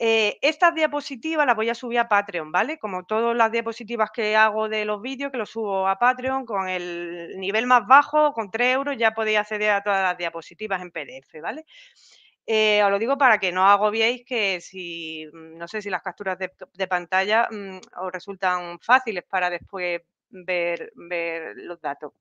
Eh, estas diapositivas las voy a subir a Patreon, ¿vale? Como todas las diapositivas que hago de los vídeos, que los subo a Patreon con el nivel más bajo, con 3 euros, ya podéis acceder a todas las diapositivas en PDF, ¿vale? Eh, os lo digo para que no agobiéis que si, mm, no sé si las capturas de, pantalla mm, os resultan fáciles para después ver, ver los datos.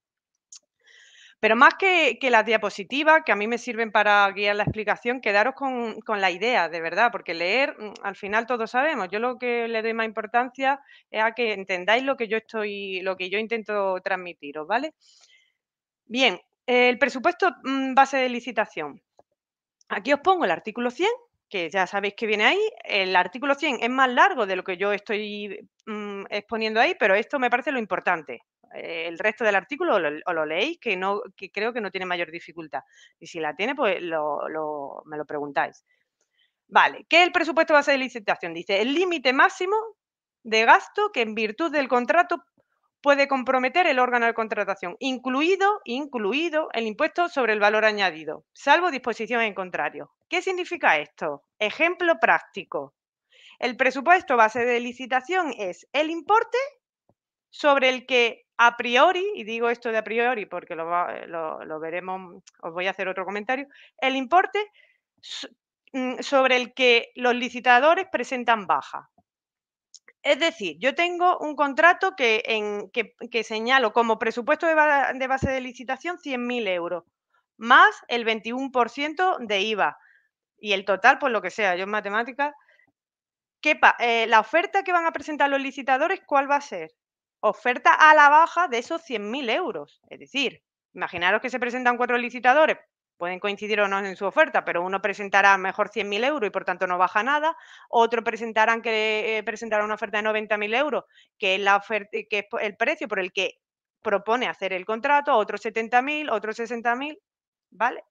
Pero más que, las diapositivas, que a mí me sirven para guiar la explicación, quedaros con, con, la idea, de verdad, porque leer, mm, al final todos sabemos. Yo lo que le doy más importancia es a que entendáis lo que yo estoy, lo que yo intento transmitiros, ¿vale? Bien, el presupuesto mm, base de licitación. Aquí os pongo el artículo 100, que ya sabéis que viene ahí. El artículo 100 es más largo de lo que yo estoy mm, exponiendo ahí, pero esto me parece lo importante, eh, el resto del artículo o lo, leéis, que, no, creo que no tiene mayor dificultad. Y si la tiene, pues me lo preguntáis. Vale, ¿qué es el presupuesto base de licitación? Dice, el límite máximo de gasto que en virtud del contrato puede comprometer el órgano de contratación, incluido, incluido el impuesto sobre el valor añadido, salvo disposición en contrario. ¿Qué significa esto? Ejemplo práctico. El presupuesto base de licitación es el importe sobre el que a priori, y digo esto de a priori porque lo, eh, veremos, os voy a hacer otro comentario, el importe mm, sobre el que los licitadores presentan baja. Es decir, yo tengo un contrato que, en, que, señalo como presupuesto de, base de licitación 100.000 euros, más el 21% de IVA y el total, por lo que sea, yo en matemáticas. Eh, la oferta que van a presentar los licitadores, ¿cuál va a ser? oferta a la baja de esos 100.000 euros. Es decir, imaginaros que se presentan cuatro licitadores, pueden coincidir o no en su oferta, pero uno presentará mejor 100.000 euros y por tanto no baja nada, otro presentarán que eh, presentará una oferta de 90.000 euros, que es, la oferta, que es el precio por el que propone hacer el contrato, otro 70.000, otro 60.000, ¿vale?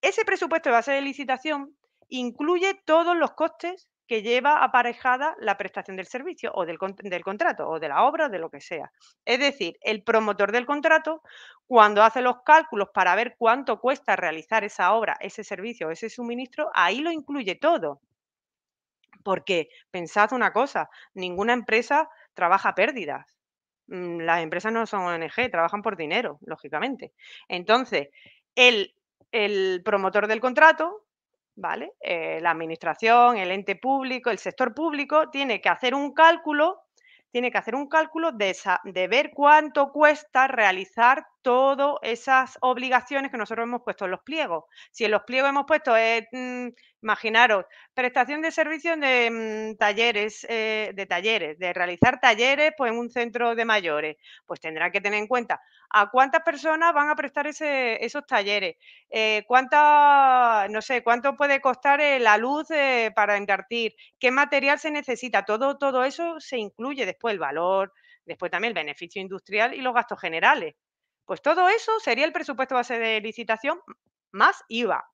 Ese presupuesto de base de licitación incluye todos los costes que lleva aparejada la prestación del servicio o del, contrato o de la obra, de lo que sea. Es decir, el promotor del contrato, cuando hace los cálculos para ver cuánto cuesta realizar esa obra, ese servicio o ese suministro, ahí lo incluye todo. Porque pensad una cosa, ninguna empresa trabaja pérdidas. Mm, las empresas no son ONG, trabajan por dinero, lógicamente. Entonces, el, el promotor del contrato ¿vale? Eh, la administración, el ente público, el sector público tiene que hacer un cálculo, tiene que hacer un cálculo de, de ver cuánto cuesta realizar todas esas obligaciones que nosotros hemos puesto en los pliegos. Si en los pliegos hemos puesto, es, eh, mm, imaginaros, prestación de servicios de mm, talleres, eh, de talleres, de realizar talleres pues, en un centro de mayores, pues tendrá que tener en cuenta a cuántas personas van a prestar esos talleres, eh, no sé, cuánto puede costar la luz para invertir, qué material se necesita, todo, todo eso se incluye después el valor, después también el beneficio industrial y los gastos generales. Pues todo eso sería el presupuesto base de licitación más IVA.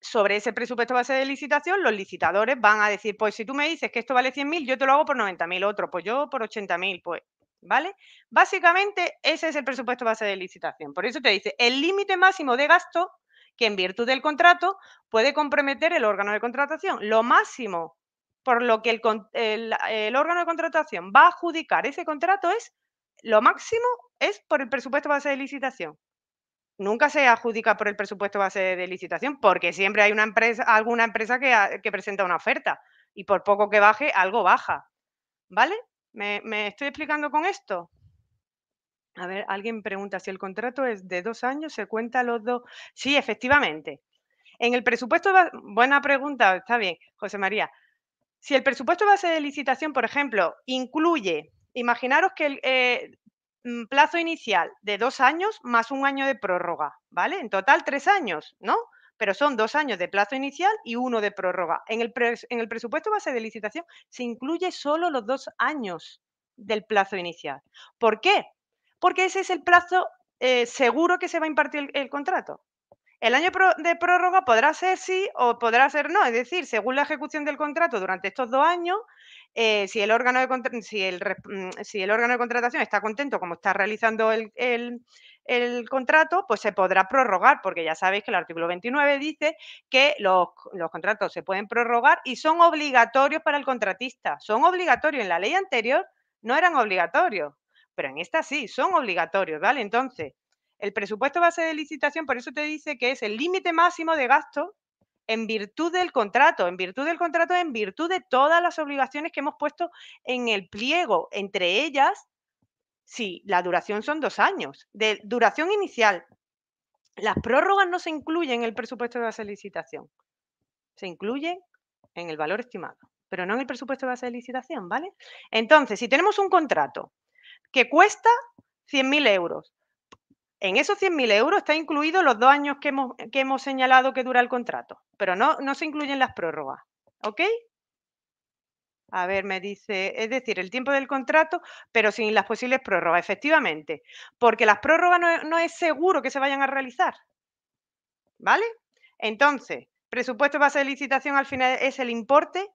Sobre ese presupuesto base de licitación, los licitadores van a decir, pues si tú me dices que esto vale 100.000, yo te lo hago por 90.000, otro, pues yo por 80.000, pues, ¿vale? Básicamente, ese es el presupuesto base de licitación. Por eso te dice, el límite máximo de gasto que en virtud del contrato puede comprometer el órgano de contratación. Lo máximo por lo que el, el, órgano de contratación va a adjudicar ese contrato es lo máximo es por el presupuesto base de licitación. Nunca se adjudica por el presupuesto base de licitación, porque siempre hay alguna empresa que, presenta una oferta y por poco que baje, algo baja. ¿Vale? ¿Me, me estoy explicando con esto? A ver, alguien pregunta si el contrato es de dos años, se cuenta los dos. Sí, efectivamente. En el presupuesto, buena pregunta, está bien, José María. Si el presupuesto base de licitación, por ejemplo, incluye Imaginaros que el eh, mm, plazo inicial de dos años más un año de prórroga, ¿vale? En total tres años, ¿no? Pero son dos años de plazo inicial y uno de prórroga. En el, presupuesto base de licitación se incluye solo los dos años del plazo inicial. ¿Por qué? Porque ese es el plazo eh, seguro que se va a impartir el contrato. El año de prórroga podrá ser sí o podrá ser no, es decir, según la ejecución del contrato durante estos dos años, eh, si, el órgano de, si, el, mm, si el órgano de contratación está contento como está realizando el, el, contrato, pues se podrá prorrogar, porque ya sabéis que el artículo 29 dice que los, los contratos se pueden prorrogar y son obligatorios para el contratista. Son obligatorios. En la ley anterior no eran obligatorios, pero en esta sí, son obligatorios, ¿vale? Entonces, el presupuesto base de licitación, por eso te dice que es el límite máximo de gasto en virtud del contrato, en virtud del contrato, en virtud de todas las obligaciones que hemos puesto en el pliego, entre ellas, sí, la duración son dos años, de duración inicial. Las prórrogas no se incluyen en el presupuesto de la de se incluyen en el valor estimado, pero no en el presupuesto de base de licitación, ¿vale? Entonces, si tenemos un contrato que cuesta 100.000 euros, en esos 100.000 euros está incluido los dos años que hemos, señalado que dura el contrato, pero no, no se incluyen las prórrogas. ¿Ok? A ver, me dice, es decir, el tiempo del contrato, pero sin las posibles prórrogas, efectivamente, porque las prórrogas no, es seguro que se vayan a realizar. ¿Vale? Entonces, presupuesto base de licitación al final es el importe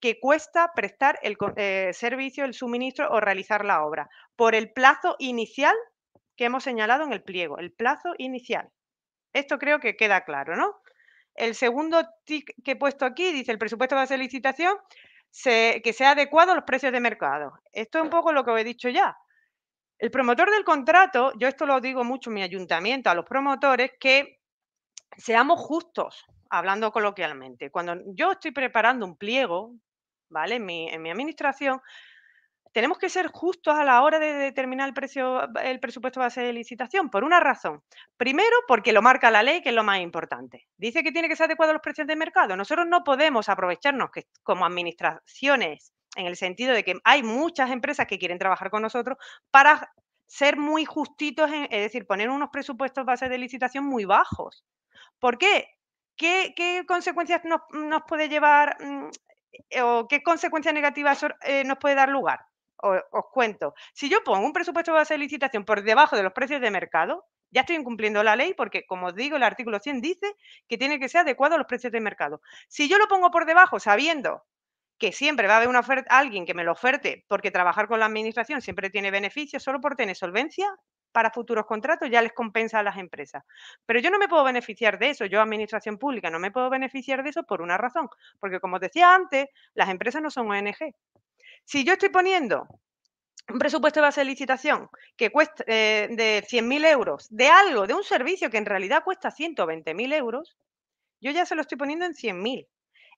que cuesta prestar el eh, servicio, el suministro o realizar la obra por el plazo inicial que hemos señalado en el pliego, el plazo inicial. Esto creo que queda claro, ¿no? El segundo que he puesto aquí dice el presupuesto de licitación se, que sea adecuado a los precios de mercado. Esto es un poco lo que os he dicho ya. El promotor del contrato, yo esto lo digo mucho en mi ayuntamiento, a los promotores, que seamos justos, hablando coloquialmente. Cuando yo estoy preparando un pliego, ¿vale? En mi, en mi administración, tenemos que ser justos a la hora de determinar el precio, el presupuesto base de licitación, por una razón. Primero, porque lo marca la ley, que es lo más importante. Dice que tiene que ser adecuado a los precios de mercado. Nosotros no podemos aprovecharnos que como administraciones, en el sentido de que hay muchas empresas que quieren trabajar con nosotros para ser muy justitos, es decir, poner unos presupuestos base de licitación muy bajos. ¿Por qué? ¿Qué, consecuencias nos puede llevar mm, o qué consecuencias negativas eh, nos puede dar lugar? os, cuento, si yo pongo un presupuesto base de licitación por debajo de los precios de mercado, ya estoy incumpliendo la ley porque, como os digo, el artículo 100 dice que tiene que ser adecuado a los precios de mercado. Si yo lo pongo por debajo sabiendo que siempre va a haber una oferta, alguien que me lo oferte, porque trabajar con la administración siempre tiene beneficios, solo por tener solvencia para futuros contratos ya les compensa a las empresas. Pero yo no me puedo beneficiar de eso, yo administración pública no me puedo beneficiar de eso por una razón, porque como os decía antes, las empresas no son ONG, si yo estoy poniendo un presupuesto de base de licitación que cuesta eh, de de 100.000 euros de algo, de un servicio que en realidad cuesta 120.000 euros, yo ya se lo estoy poniendo en 100.000.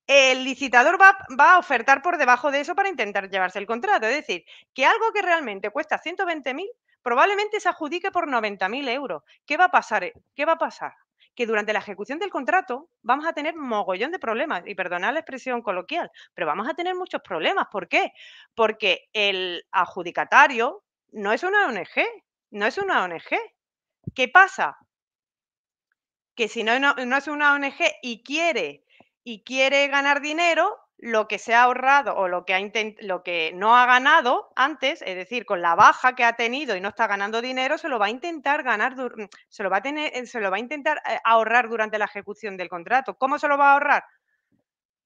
El licitador va, va, a ofertar por debajo de eso para intentar llevarse el contrato. Es decir, que algo que realmente cuesta 120.000 probablemente se adjudique por 90.000 euros. ¿Qué va a pasar? Eh? ¿Qué va a pasar? que durante la ejecución del contrato vamos a tener mogollón de problemas, y perdonad la expresión coloquial, pero vamos a tener muchos problemas. ¿Por qué? Porque el adjudicatario no es una ONG, no es una ONG. ¿Qué pasa? Que si no, no, no es una ONG y quiere, y quiere ganar dinero, lo que se ha ahorrado o lo que, lo que no ha ganado antes, es decir, con la baja que ha tenido y no está ganando dinero, se lo va a intentar ganar, mm, se lo va a, tener, eh, se lo va a intentar eh, ahorrar durante la ejecución del contrato. ¿Cómo se lo va a ahorrar?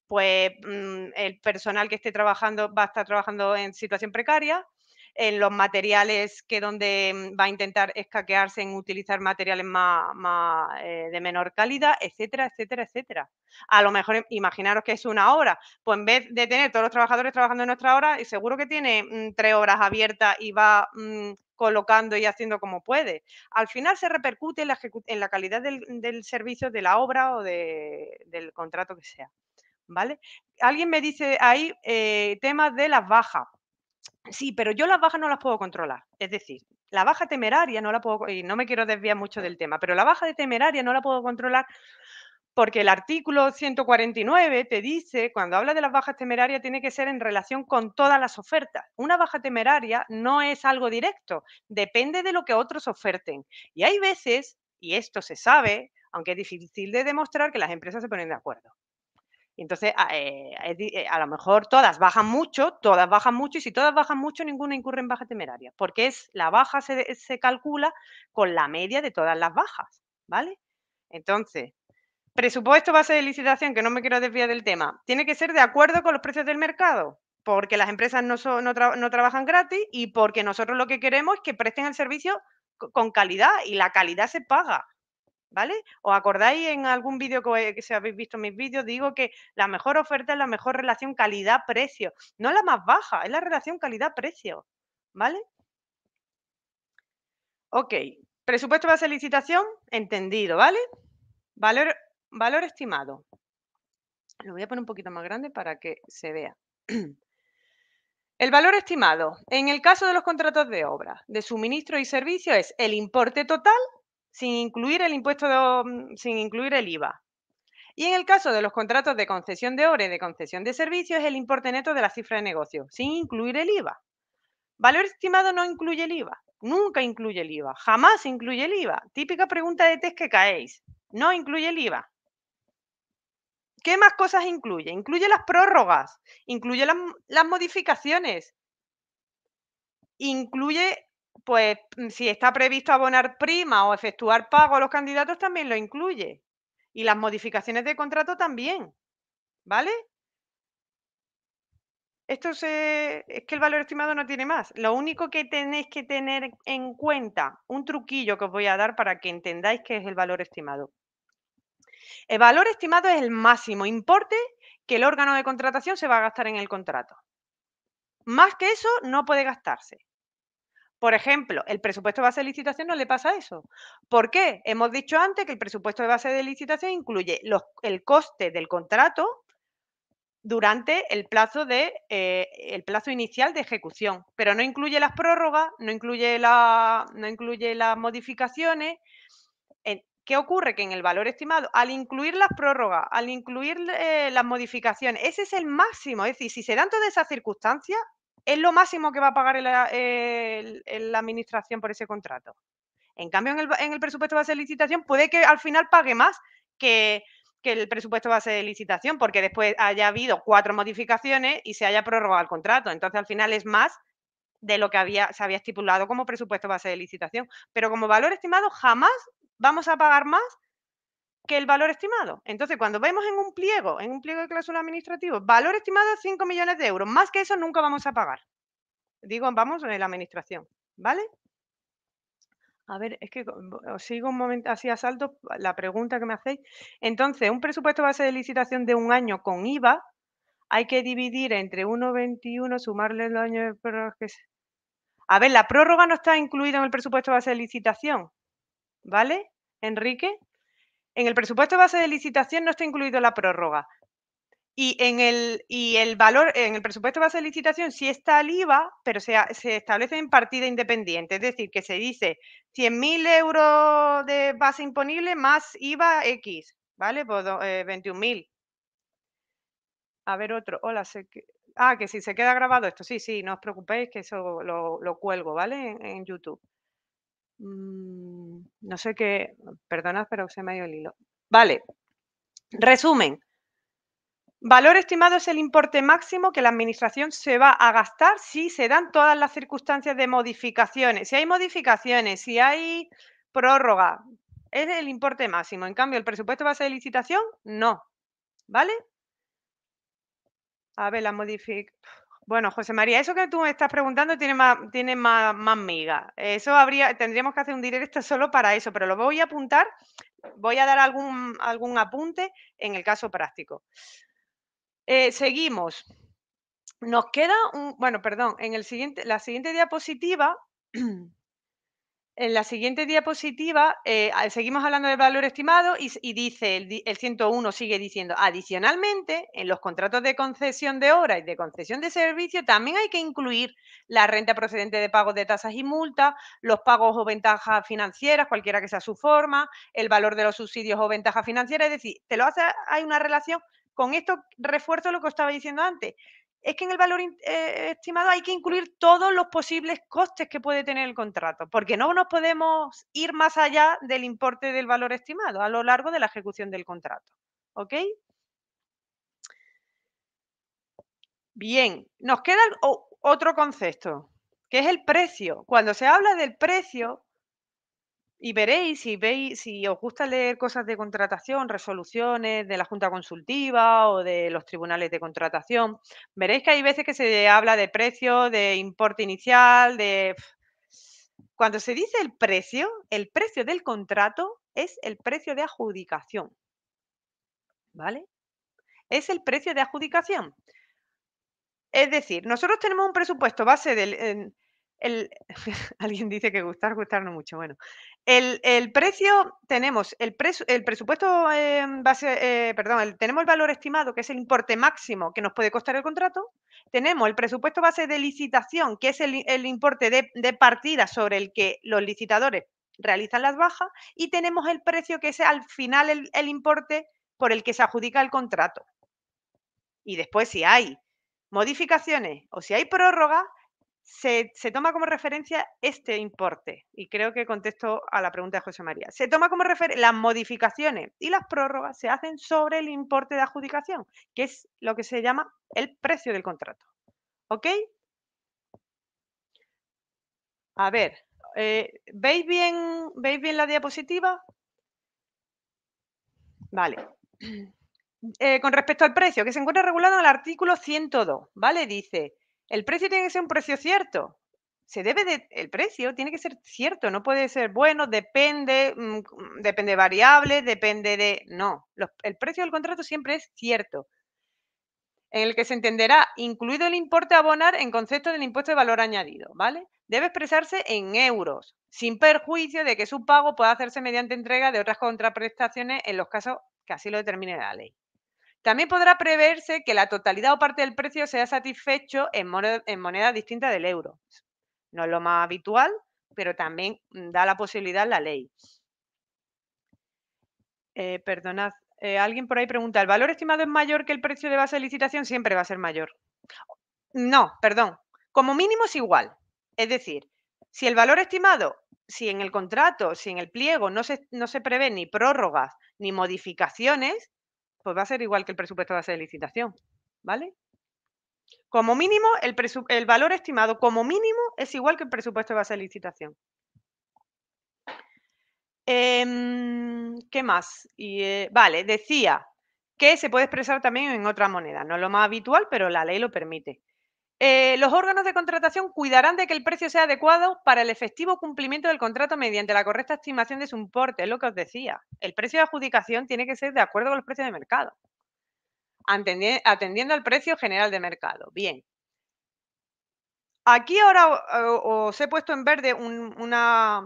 Pues mm, el personal que esté trabajando va a estar trabajando en situación precaria, en los materiales que donde mm, va a intentar escaquearse en utilizar materiales más, eh, de menor calidad, etcétera, etcétera, etcétera. A lo mejor imaginaros que es una hora, pues en vez de tener todos los trabajadores trabajando en nuestra hora, seguro que tiene mm, tres horas abiertas y va mm, colocando y haciendo como puede. Al final se repercute en la, calidad del, servicio, de la obra o del contrato que sea. ¿Vale? Alguien me dice ahí eh, temas de las bajas. Sí, pero yo las bajas no las puedo controlar. Es decir, la baja temeraria no la puedo, y no me quiero desviar mucho del tema, pero la baja de temeraria no la puedo controlar porque el artículo 149 te dice, cuando habla de las bajas temerarias, tiene que ser en relación con todas las ofertas. Una baja temeraria no es algo directo, depende de lo que otros oferten. Y hay veces, y esto se sabe, aunque es difícil de demostrar, que las empresas se ponen de acuerdo entonces, ah, eh, eh, a lo mejor todas bajan mucho, todas bajan mucho, y si todas bajan mucho, ninguna incurre en baja temeraria, porque es la baja se, calcula con la media de todas las bajas, ¿vale? Entonces, presupuesto base de licitación, que no me quiero desviar del tema, tiene que ser de acuerdo con los precios del mercado, porque las empresas no, no, no trabajan gratis y porque nosotros lo que queremos es que presten el servicio con calidad y la calidad se paga. ¿vale? ¿Os acordáis en algún vídeo que, si habéis visto mis vídeos? Digo que la mejor oferta es la mejor relación calidad-precio, no la más baja, es la relación calidad-precio, ¿vale? Ok, presupuesto base de licitación, entendido, ¿vale? Valor, valor estimado. Lo voy a poner un poquito más grande para que se vea. El valor estimado, en el caso de los contratos de obra, de suministro y servicio, es el importe total sin incluir el impuesto, mm, sin incluir el IVA. Y en el caso de los contratos de concesión de obra y de concesión de servicios, es el importe neto de la cifra de negocio, sin incluir el IVA. Valor estimado no incluye el IVA, nunca incluye el IVA, jamás incluye el IVA. Típica pregunta de test que caéis, no incluye el IVA. ¿Qué más cosas incluye? Incluye las prórrogas, incluye las modificaciones, incluye pues mm, si está previsto abonar prima o efectuar pago a los candidatos, también lo incluye. Y las modificaciones de contrato también. ¿Vale? Esto es que el valor estimado no tiene más. Lo único que tenéis que tener en cuenta, un truquillo que os voy a dar para que entendáis qué es el valor estimado. El valor estimado es el máximo importe que el órgano de contratación se va a gastar en el contrato. Más que eso no puede gastarse. Por ejemplo, el presupuesto de base de licitación no le pasa eso. ¿Por qué? Hemos dicho antes que el presupuesto de base de licitación incluye el coste del contrato durante eh, el plazo, inicial de ejecución, pero no incluye las prórrogas, no incluye, las modificaciones. ¿Qué ocurre? Que en el valor estimado, al incluir las prórrogas, al incluir eh, las modificaciones, ese es el máximo. Es decir, si se dan todas esas circunstancias, es lo máximo que va a pagar la administración por ese contrato. En cambio, en el, presupuesto base de licitación puede que al final pague más que, el presupuesto base de licitación, porque después haya habido cuatro modificaciones y se haya prorrogado el contrato. Entonces, al final es más de lo que había, se había estipulado como presupuesto base de licitación. Pero como valor estimado, jamás vamos a pagar más que el valor estimado. Entonces, cuando vemos en un pliego, en un pliego de cláusula administrativa, valor estimado 5 millones de euros, más que eso nunca vamos a pagar. Digo, vamos en la administración, ¿vale? A ver, es que os sigo un momento así a salto la pregunta que me hacéis. Entonces, un presupuesto base de licitación de un año con IVA, hay que dividir entre 1,21, sumarle el año de prórroga. A ver, la prórroga no está incluida en el presupuesto base de licitación, ¿vale, Enrique? en el presupuesto base de licitación no está incluido la prórroga. Y en el, el valor, en el presupuesto base de licitación sí está el IVA, pero se, establece en partida independiente. Es decir, que se dice 100.000 euros de base imponible más IVA X, ¿vale? Pues 21.000. Eh, A ver otro. Hola, ah, que si se queda grabado esto. Sí, sí, no os preocupéis que eso lo, cuelgo, ¿vale? en YouTube. Mm, no sé qué, perdonad, pero se me ha ido el hilo. Vale, resumen. Valor estimado es el importe máximo que la administración se va a gastar si se dan todas las circunstancias de modificaciones. Si hay modificaciones, si hay prórroga, es el importe máximo. En cambio, el presupuesto base de licitación, no. ¿Vale? A ver, la modificación. Bueno, José María, eso que tú me estás preguntando tiene más, miga. Eso habría, tendríamos que hacer un directo solo para eso, pero lo voy a apuntar, voy a dar algún, apunte en el caso práctico. Eh, seguimos. Nos queda un, bueno, perdón, en el siguiente, la siguiente diapositiva en la siguiente diapositiva eh, seguimos hablando del valor estimado y, dice, el, 101 sigue diciendo, adicionalmente, en los contratos de concesión de obra y de concesión de servicio también hay que incluir la renta procedente de pagos de tasas y multas, los pagos o ventajas financieras, cualquiera que sea su forma, el valor de los subsidios o ventajas financieras, es decir, te lo hace, hay una relación con esto refuerzo lo que os estaba diciendo antes es que en el valor eh, estimado hay que incluir todos los posibles costes que puede tener el contrato, porque no nos podemos ir más allá del importe del valor estimado a lo largo de la ejecución del contrato. ¿Ok? Bien, nos queda otro concepto, que es el precio. Cuando se habla del precio, y veréis, si veis, si os gusta leer cosas de contratación, resoluciones de la Junta Consultiva o de los tribunales de contratación, veréis que hay veces que se habla de precio, de importe inicial, de. Cuando se dice el precio, el precio del contrato es el precio de adjudicación. ¿Vale? Es el precio de adjudicación. Es decir, nosotros tenemos un presupuesto base del. alguien dice que gustar, gustar no mucho. Bueno, el, precio, tenemos el, el presupuesto base, eh, perdón, tenemos el valor estimado, que es el importe máximo que nos puede costar el contrato. Tenemos el presupuesto base de licitación, que es el, importe de, de, partida sobre el que los licitadores realizan las bajas. Y tenemos el precio, que es al final el importe por el que se adjudica el contrato. Y después, si hay modificaciones o si hay prórroga, se, toma como referencia este importe, y creo que contesto a la pregunta de José María. Se toma como referencia las modificaciones y las prórrogas se hacen sobre el importe de adjudicación, que es lo que se llama el precio del contrato. ¿Ok? A ver, eh, ¿veis, bien, ¿veis bien la diapositiva? Vale. Eh, con respecto al precio, que se encuentra regulado en el artículo 102, ¿vale? Dice, el precio tiene que ser un precio cierto. Se debe de, el precio tiene que ser cierto, no puede ser bueno, depende, mm, mm, depende de depende de. No, el precio del contrato siempre es cierto, en el que se entenderá incluido el importe a abonar en concepto del impuesto de valor añadido, ¿vale? Debe expresarse en euros, sin perjuicio de que su pago pueda hacerse mediante entrega de otras contraprestaciones en los casos que así lo determine la ley. También podrá preverse que la totalidad o parte del precio sea satisfecho en, moneda, en distinta del euro. No es lo más habitual, pero también mm, da la posibilidad la ley. Eh, perdonad, eh, alguien por ahí pregunta, ¿el valor estimado es mayor que el precio de base de licitación? Siempre va a ser mayor. No, perdón, como mínimo es igual. Es decir, si el valor estimado, si en el contrato, si en el pliego no se, no se prevén ni prórrogas ni modificaciones, pues va a ser igual que el presupuesto de base de licitación, ¿vale? Como mínimo, el, valor estimado como mínimo es igual que el presupuesto de base de licitación. Em, ¿Qué más? Eh, vale, decía que se puede expresar también en otra moneda. No es lo más habitual, pero la ley lo permite. Eh, los órganos de contratación cuidarán de que el precio sea adecuado para el efectivo cumplimiento del contrato mediante la correcta estimación de su importe, es lo que os decía. El precio de adjudicación tiene que ser de acuerdo con los precios de mercado, atendiendo al precio general de mercado. Bien. Aquí ahora eh, os he puesto en verde una,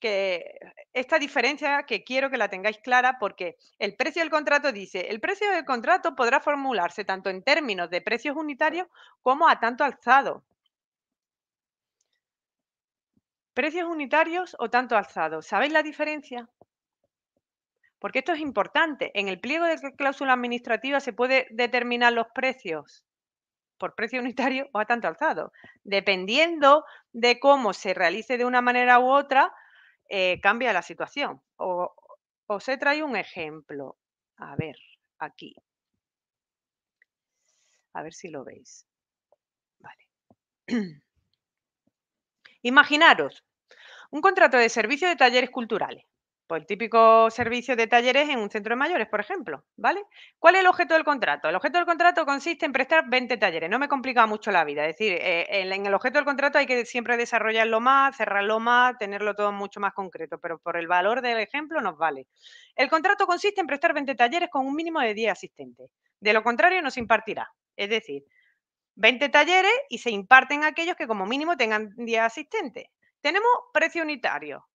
que esta diferencia que quiero que la tengáis clara porque el precio del contrato dice, el precio del contrato podrá formularse tanto en términos de precios unitarios como a tanto alzado. Precios unitarios o tanto alzado. ¿Sabéis la diferencia? Porque esto es importante. En el pliego de cláusula administrativa se puede determinar los precios por precio unitario o a tanto alzado, dependiendo de cómo se realice de una manera u otra, eh, cambia la situación. O, os he traído un ejemplo. A ver, aquí. A ver si lo veis. Vale. Imaginaros un contrato de servicio de talleres culturales el típico servicio de talleres en un centro de mayores, por ejemplo, ¿vale? ¿Cuál es el objeto del contrato? El objeto del contrato consiste en prestar 20 talleres. No me complica mucho la vida. Es decir, eh, en, el objeto del contrato hay que siempre desarrollarlo más, cerrarlo más, tenerlo todo mucho más concreto, pero por el valor del ejemplo nos vale. El contrato consiste en prestar 20 talleres con un mínimo de 10 asistentes. De lo contrario, no se impartirá. Es decir, 20 talleres y se imparten aquellos que como mínimo tengan 10 asistentes. Tenemos precio unitario,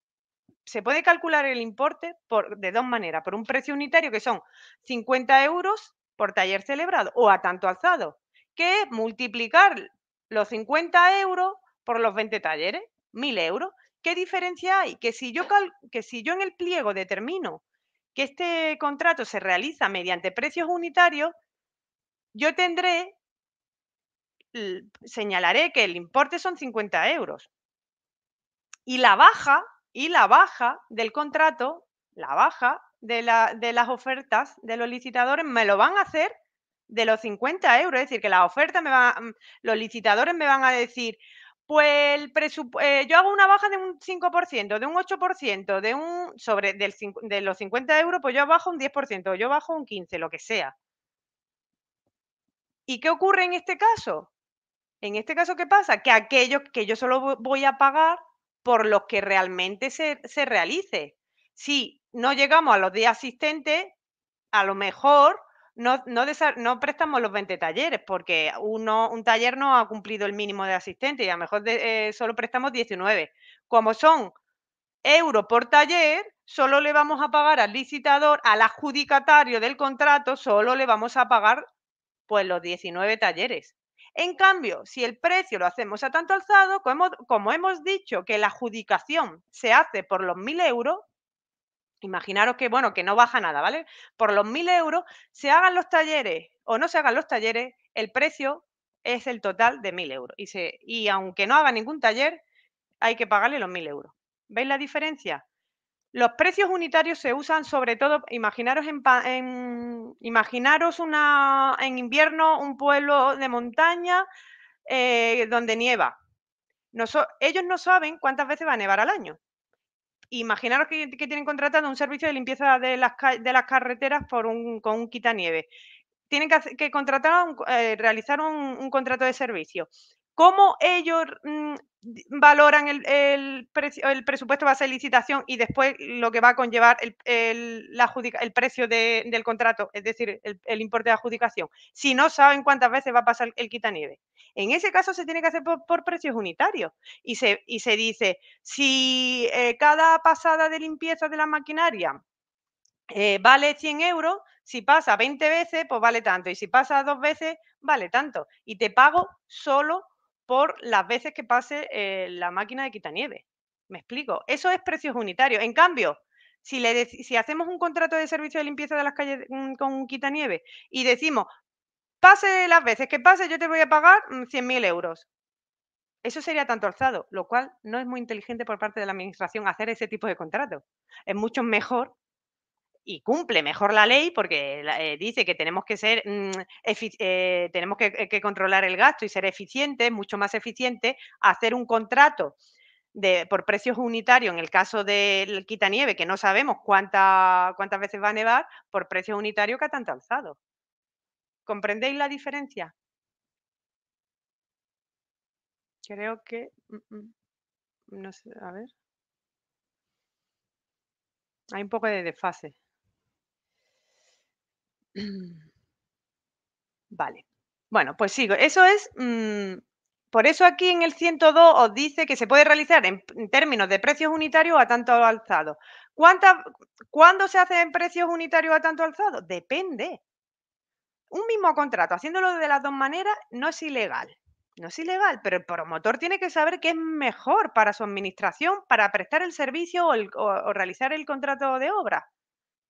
se puede calcular el importe de dos maneras, por un precio unitario que son 50 euros por taller celebrado o a tanto alzado, que es multiplicar los 50 euros por los 20 talleres, 1.000 euros. ¿Qué diferencia hay? Que si yo, que si yo en el pliego determino que este contrato se realiza mediante precios unitarios, yo tendré, señalaré que el importe son 50 euros. Y la baja y la baja del contrato, la baja de, las ofertas de los licitadores, me lo van a hacer de los 50 euros. Es decir, que las ofertas me van, mm, los licitadores me van a decir, pues eh, yo hago una baja de un 5%, de un 8%, de un sobre de los 50 euros, pues yo bajo un 10%, yo bajo un 15%, lo que sea. ¿Y qué ocurre en este caso? En este caso, ¿qué pasa? Que aquellos que yo solo voy a pagar por lo que realmente se, realice. Si no llegamos a los 10 asistentes, a lo mejor no, no, prestamos los 20 talleres porque uno, un taller no ha cumplido el mínimo de asistentes y a lo mejor eh, solo prestamos 19. Como son euros por taller, solo le vamos a pagar al licitador, al adjudicatario del contrato, solo le vamos a pagar pues los 19 talleres. En cambio, si el precio lo hacemos a tanto alzado, como, hemos dicho que la adjudicación se hace por los 1.000 euros, imaginaros que, bueno, que no baja nada, ¿vale? Por los 1.000 euros, se hagan los talleres o no se hagan los talleres, el precio es el total de 1.000 euros. Y, y aunque no haga ningún taller, hay que pagarle los 1.000 euros. ¿Veis la diferencia? Los precios unitarios se usan sobre todo, imaginaros, en, imaginaros una, en invierno un pueblo de montaña eh, donde nieva. ellos no saben cuántas veces va a nevar al año. Imaginaros que, tienen contratado un servicio de limpieza de las, de las carreteras por un, con un quitanieve. Tienen que, contratar, eh, realizar un contrato de servicio cómo ellos mm, valoran el, el, el, presupuesto base de licitación y después lo que va a conllevar el, el la precio de, del contrato, es decir, el, importe de adjudicación, si no saben cuántas veces va a pasar el quitanieve. En ese caso se tiene que hacer por, precios unitarios y se, y se dice, si eh, cada pasada de limpieza de la maquinaria eh, vale 100 euros, si pasa 20 veces, pues vale tanto, y si pasa dos veces, vale tanto, y te pago solo por las veces que pase eh, la máquina de quitanieve. ¿Me explico? Eso es precios unitarios. En cambio, si, le si hacemos un contrato de servicio de limpieza de las calles mm, con quitanieve y decimos, pase las veces que pase, yo te voy a pagar 100.000 mm, euros. Eso sería tanto alzado, lo cual no es muy inteligente por parte de la Administración hacer ese tipo de contrato. Es mucho mejor y cumple mejor la ley porque eh, dice que tenemos que ser mm, eh, tenemos eh, que, controlar el gasto y ser eficientes, mucho más eficientes, hacer un contrato de, por precios unitarios en el caso del quitanieve, que no sabemos cuánta, cuántas veces va a nevar, por precios unitarios que ha tanto alzado. ¿Comprendéis la diferencia? Creo que. Mm, mm, no sé, a ver. Hay un poco de desfase. Vale. Bueno, pues sigo. Eso es, mm, por eso aquí en el 102 os dice que se puede realizar en, términos de precios unitarios a tanto alzado. ¿Cuándo se hace en precios unitarios a tanto alzado? Depende. Un mismo contrato, haciéndolo de las dos maneras, no es ilegal. No es ilegal, pero el promotor tiene que saber qué es mejor para su administración, para prestar el servicio o realizar el contrato de obra.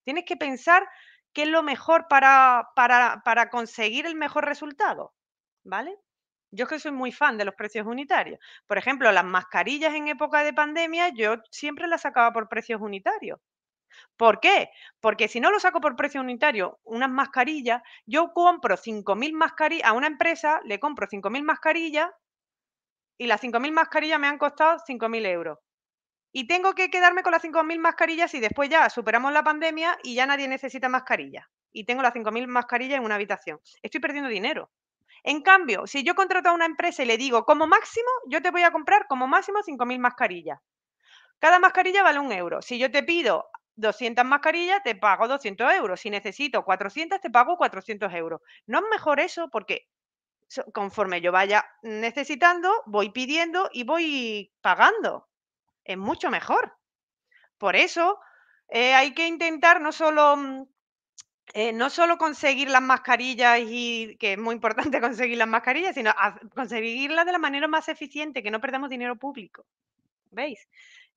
Tienes que pensar qué es lo mejor para, para, conseguir el mejor resultado, ¿vale? Yo es que soy muy fan de los precios unitarios. Por ejemplo, las mascarillas en época de pandemia yo siempre las sacaba por precios unitarios. ¿Por qué? Porque si no lo saco por precio unitario, unas mascarillas, yo compro 5.000 mascarillas, a una empresa le compro 5.000 mascarillas y las 5.000 mascarillas me han costado 5.000 euros y tengo que quedarme con las 5.000 mascarillas y después ya superamos la pandemia y ya nadie necesita mascarilla. Y tengo las 5.000 mascarillas en una habitación. Estoy perdiendo dinero. En cambio, si yo contrato a una empresa y le digo, como máximo, yo te voy a comprar como máximo 5.000 mascarillas. Cada mascarilla vale un euro. Si yo te pido 200 mascarillas, te pago 200 euros. Si necesito 400, te pago 400 euros. ¿No es mejor eso? Porque conforme yo vaya necesitando, voy pidiendo y voy pagando es mucho mejor. Por eso eh, hay que intentar no solo, mm, eh, no solo conseguir las mascarillas, y que es muy importante conseguir las mascarillas, sino conseguirlas de la manera más eficiente, que no perdamos dinero público. ¿Veis?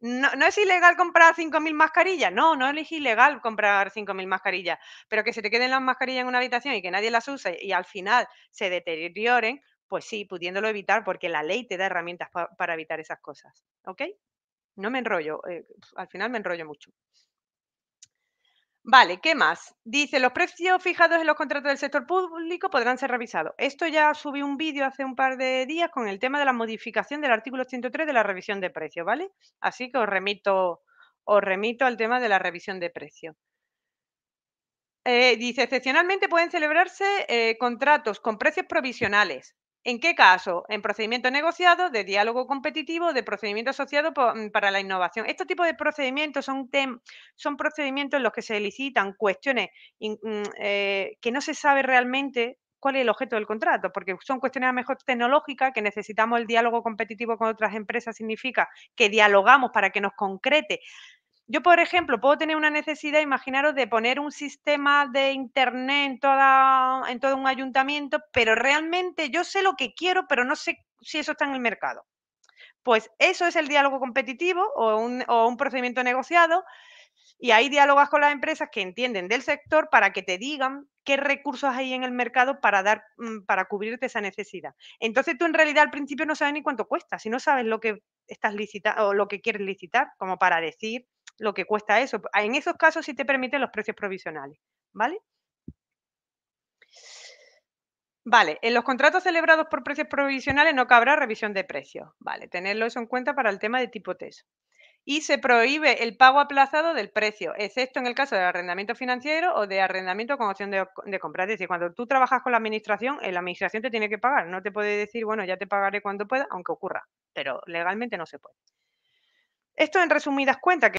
No, es ilegal comprar 5.000 mascarillas, no, no es ilegal comprar 5.000 mascarillas, pero que se te queden las mascarillas en una habitación y que nadie las use y al final se deterioren, pues sí, pudiéndolo evitar porque la ley te da herramientas para evitar esas cosas. ¿Ok? No me enrollo, eh, al final me enrollo mucho. Vale, ¿qué más? Dice, los precios fijados en los contratos del sector público podrán ser revisados. Esto ya subí un vídeo hace un par de días con el tema de la modificación del artículo 103 de la revisión de precios, ¿vale? Así que os remito, os remito al tema de la revisión de precios. Eh, dice, excepcionalmente pueden celebrarse eh, contratos con precios provisionales, ¿En qué caso? En procedimiento negociado, de diálogo competitivo, de procedimiento asociado mm, para la innovación. Este tipo de procedimientos son, son procedimientos en los que se licitan cuestiones mm, eh, que no se sabe realmente cuál es el objeto del contrato, porque son cuestiones a mejor tecnológicas, que necesitamos el diálogo competitivo con otras empresas, significa que dialogamos para que nos concrete yo, por ejemplo, puedo tener una necesidad, imaginaros, de poner un sistema de internet en, todo un ayuntamiento, pero realmente yo sé lo que quiero, pero no sé si eso está en el mercado. Pues eso es el diálogo competitivo o un, procedimiento negociado. Y hay diálogos con las empresas que entienden del sector para que te digan qué recursos hay en el mercado para dar mm, para cubrirte esa necesidad. Entonces tú en realidad al principio no sabes ni cuánto cuesta, si no sabes lo que estás licitando o lo que quieres licitar, como para decir lo que cuesta eso. Ah, en esos casos sí te permiten los precios provisionales, ¿vale? Vale, en los contratos celebrados por precios provisionales no cabrá revisión de precios. Vale, tenerlo eso en cuenta para el tema de tipo Y se prohíbe el pago aplazado del precio, excepto en el caso de arrendamiento financiero o de arrendamiento con opción de, de compra. Es decir, cuando tú trabajas con la administración, eh, la administración te tiene que pagar. No te puede decir, bueno, ya te pagaré cuando pueda, aunque ocurra. Pero legalmente no se puede. Esto en resumidas cuentas. Que